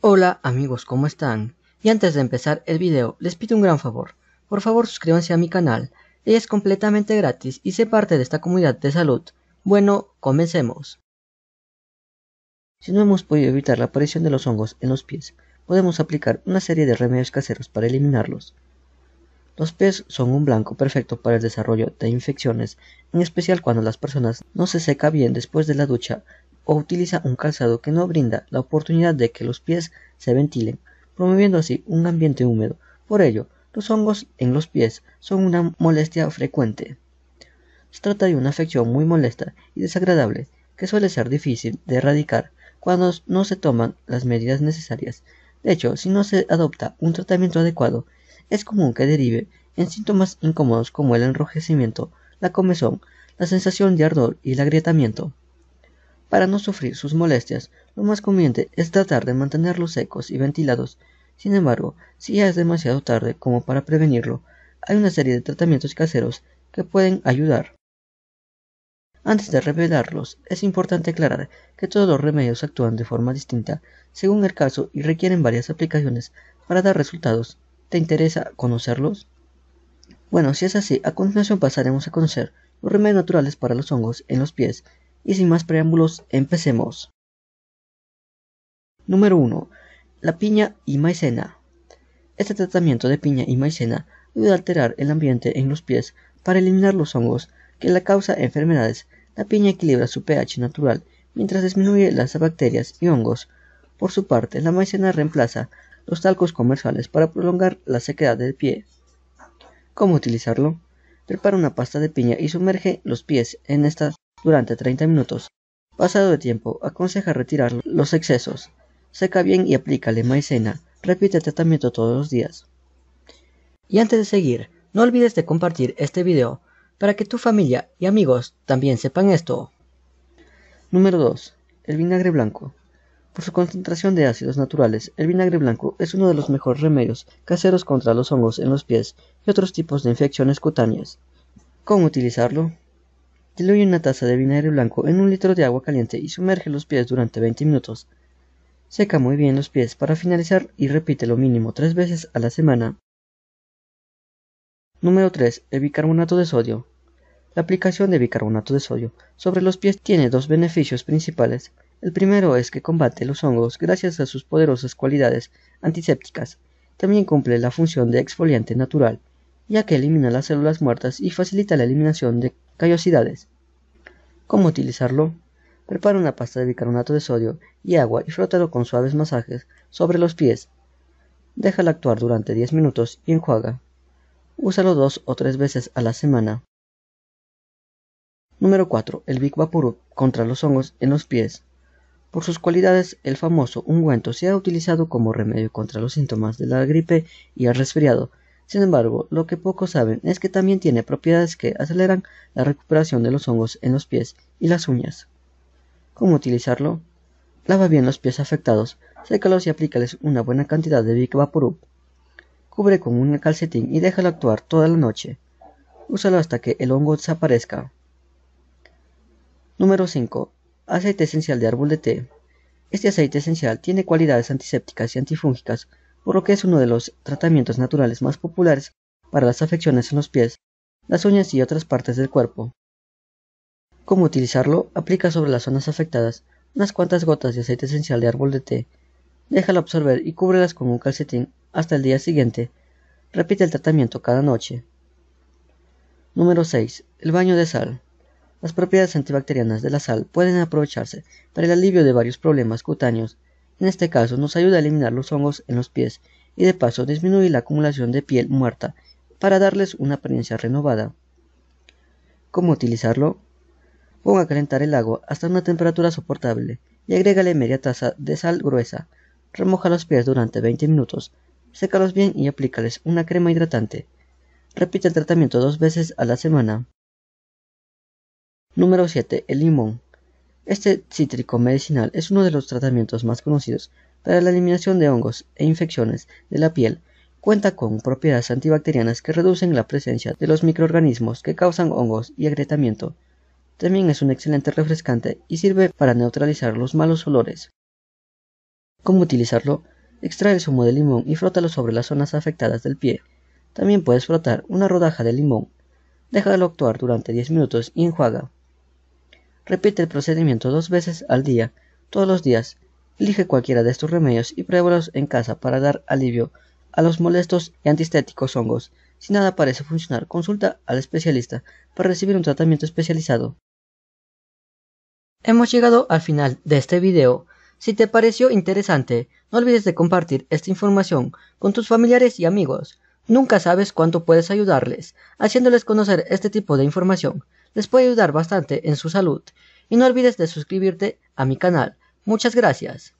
Hola amigos, ¿cómo están? Y antes de empezar el video, les pido un gran favor. Por favor suscríbanse a mi canal, es completamente gratis y sé parte de esta comunidad de salud. Bueno, comencemos. Si no hemos podido evitar la aparición de los hongos en los pies, podemos aplicar una serie de remedios caseros para eliminarlos. Los pies son un blanco perfecto para el desarrollo de infecciones, en especial cuando las personas no se seca bien después de la ducha o utiliza un calzado que no brinda la oportunidad de que los pies se ventilen, promoviendo así un ambiente húmedo. Por ello, los hongos en los pies son una molestia frecuente. Se trata de una afección muy molesta y desagradable que suele ser difícil de erradicar cuando no se toman las medidas necesarias. De hecho, si no se adopta un tratamiento adecuado, es común que derive en síntomas incómodos como el enrojecimiento, la comezón, la sensación de ardor y el agrietamiento. Para no sufrir sus molestias, lo más conveniente es tratar de mantenerlos secos y ventilados. Sin embargo, si ya es demasiado tarde como para prevenirlo, hay una serie de tratamientos caseros que pueden ayudar. Antes de revelarlos, es importante aclarar que todos los remedios actúan de forma distinta según el caso y requieren varias aplicaciones para dar resultados. ¿Te interesa conocerlos? Bueno, si es así, a continuación pasaremos a conocer los remedios naturales para los hongos en los pies y sin más preámbulos, empecemos. Número 1. La piña y maicena. Este tratamiento de piña y maicena ayuda a alterar el ambiente en los pies para eliminar los hongos que la causa enfermedades. La piña equilibra su pH natural mientras disminuye las bacterias y hongos. Por su parte, la maicena reemplaza los talcos comerciales para prolongar la sequedad del pie. ¿Cómo utilizarlo? Prepara una pasta de piña y sumerge los pies en esta durante 30 minutos. Pasado el tiempo, aconseja retirar los excesos. Seca bien y aplícale maicena. Repite el tratamiento todos los días. Y antes de seguir, no olvides de compartir este video para que tu familia y amigos también sepan esto. Número 2. El vinagre blanco. Por su concentración de ácidos naturales, el vinagre blanco es uno de los mejores remedios caseros contra los hongos en los pies y otros tipos de infecciones cutáneas. ¿Cómo utilizarlo? Diluye una taza de vinagre blanco en un litro de agua caliente y sumerge los pies durante 20 minutos. Seca muy bien los pies para finalizar y repite lo mínimo tres veces a la semana. Número 3. El bicarbonato de sodio. La aplicación de bicarbonato de sodio sobre los pies tiene dos beneficios principales. El primero es que combate los hongos gracias a sus poderosas cualidades antisépticas. También cumple la función de exfoliante natural, ya que elimina las células muertas y facilita la eliminación de Callosidades. ¿Cómo utilizarlo? Prepara una pasta de bicarbonato de sodio y agua y frótalo con suaves masajes sobre los pies. Déjala actuar durante 10 minutos y enjuaga. Úsalo dos o tres veces a la semana. Número 4. El Big Vaporub contra los hongos en los pies. Por sus cualidades, el famoso ungüento se ha utilizado como remedio contra los síntomas de la gripe y el resfriado, sin embargo, lo que pocos saben es que también tiene propiedades que aceleran la recuperación de los hongos en los pies y las uñas. ¿Cómo utilizarlo? Lava bien los pies afectados, sécalos y aplícales una buena cantidad de Vic Vaporub. Cubre con un calcetín y déjalo actuar toda la noche. Úsalo hasta que el hongo desaparezca. Número 5. Aceite esencial de árbol de té. Este aceite esencial tiene cualidades antisépticas y antifúngicas, por lo que es uno de los tratamientos naturales más populares para las afecciones en los pies, las uñas y otras partes del cuerpo. ¿Cómo utilizarlo? Aplica sobre las zonas afectadas unas cuantas gotas de aceite esencial de árbol de té. déjala absorber y cúbrelas con un calcetín hasta el día siguiente. Repite el tratamiento cada noche. Número 6. El baño de sal. Las propiedades antibacterianas de la sal pueden aprovecharse para el alivio de varios problemas cutáneos en este caso nos ayuda a eliminar los hongos en los pies y de paso disminuir la acumulación de piel muerta para darles una apariencia renovada. ¿Cómo utilizarlo? Ponga a calentar el agua hasta una temperatura soportable y agrégale media taza de sal gruesa. Remoja los pies durante 20 minutos, sécalos bien y aplícales una crema hidratante. Repite el tratamiento dos veces a la semana. Número 7. El limón. Este cítrico medicinal es uno de los tratamientos más conocidos para la eliminación de hongos e infecciones de la piel. Cuenta con propiedades antibacterianas que reducen la presencia de los microorganismos que causan hongos y agrietamiento. También es un excelente refrescante y sirve para neutralizar los malos olores. ¿Cómo utilizarlo? Extrae el zumo de limón y frótalo sobre las zonas afectadas del pie. También puedes frotar una rodaja de limón. Déjalo actuar durante 10 minutos y enjuaga. Repite el procedimiento dos veces al día, todos los días. Elige cualquiera de estos remedios y pruébalos en casa para dar alivio a los molestos y antistéticos hongos. Si nada parece funcionar, consulta al especialista para recibir un tratamiento especializado. Hemos llegado al final de este video. Si te pareció interesante, no olvides de compartir esta información con tus familiares y amigos. Nunca sabes cuánto puedes ayudarles, haciéndoles conocer este tipo de información les puede ayudar bastante en su salud. Y no olvides de suscribirte a mi canal. Muchas gracias.